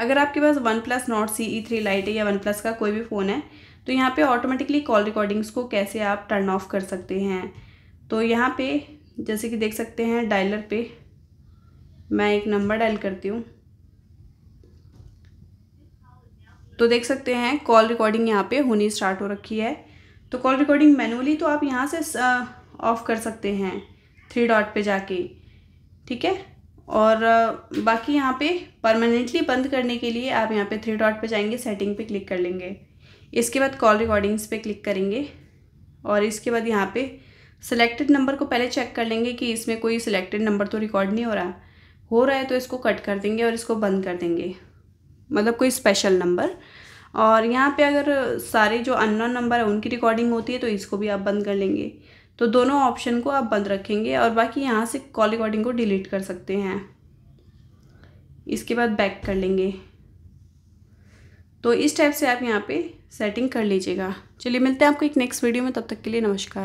अगर आपके पास OnePlus Nord C E three lite है या वन प्लस का कोई भी फ़ोन है तो यहाँ पे ऑटोमेटिकली कॉल रिकॉर्डिंग्स को कैसे आप टर्न ऑफ कर सकते हैं तो यहाँ पे जैसे कि देख सकते हैं डायलर पे मैं एक नंबर डायल करती हूँ तो देख सकते हैं कॉल रिकॉर्डिंग यहाँ पे होनी स्टार्ट हो रखी है तो कॉल रिकॉर्डिंग मैनुअली तो आप यहाँ से ऑफ़ कर सकते हैं थ्री डॉट पर जाके ठीक है और बाकी यहाँ पे परमानेंटली बंद करने के लिए आप यहाँ पे थ्री डॉट पे जाएंगे सेटिंग पे क्लिक कर लेंगे इसके बाद कॉल रिकॉर्डिंग्स पे क्लिक करेंगे और इसके बाद यहाँ पे सिलेक्टेड नंबर को पहले चेक कर लेंगे कि इसमें कोई सिलेक्टेड नंबर तो रिकॉर्ड नहीं हो रहा हो रहा है तो इसको कट कर देंगे और इसको बंद कर देंगे मतलब कोई स्पेशल नंबर और यहाँ पे अगर सारे जो अननोन नंबर है उनकी रिकॉर्डिंग होती है तो इसको भी आप बंद कर लेंगे तो दोनों ऑप्शन को आप बंद रखेंगे और बाकी यहाँ से कॉल रिकॉर्डिंग को डिलीट कर सकते हैं इसके बाद बैक कर लेंगे तो इस टाइप से आप यहाँ पे सेटिंग कर लीजिएगा चलिए मिलते हैं आपको एक नेक्स्ट वीडियो में तब तक के लिए नमस्कार